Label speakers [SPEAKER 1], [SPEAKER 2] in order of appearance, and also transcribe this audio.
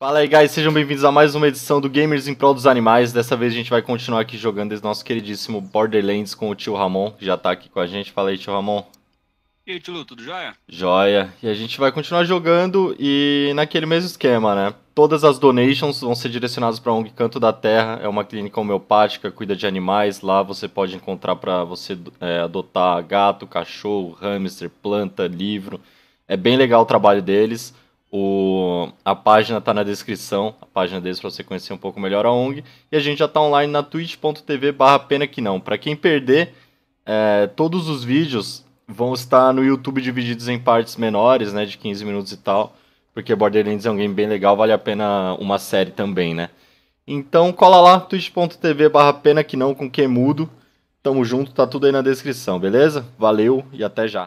[SPEAKER 1] Fala aí, guys, sejam bem-vindos a mais uma edição do Gamers em Prol dos Animais. Dessa vez a gente vai continuar aqui jogando esse nosso queridíssimo Borderlands com o tio Ramon, que já tá aqui com a gente. Fala aí, tio Ramon. E
[SPEAKER 2] aí,
[SPEAKER 3] tio tudo jóia?
[SPEAKER 1] Jóia. E a gente vai continuar jogando e naquele mesmo esquema, né? Todas as donations vão ser direcionadas para ONG Canto da Terra. É uma clínica homeopática, cuida de animais. Lá você pode encontrar para você é, adotar gato, cachorro, hamster, planta, livro. É bem legal o trabalho deles. O, a página está na descrição, a página deles para você conhecer um pouco melhor a ONG. E a gente já está online na twitch.tv barra pena que não. Para quem perder, é, todos os vídeos vão estar no YouTube divididos em partes menores, né, de 15 minutos e tal. Porque Borderlands é um game bem legal, vale a pena uma série também, né? Então cola lá, twitch.tv barra pena que não com que mudo. Tamo junto, tá tudo aí na descrição, beleza? Valeu e até já.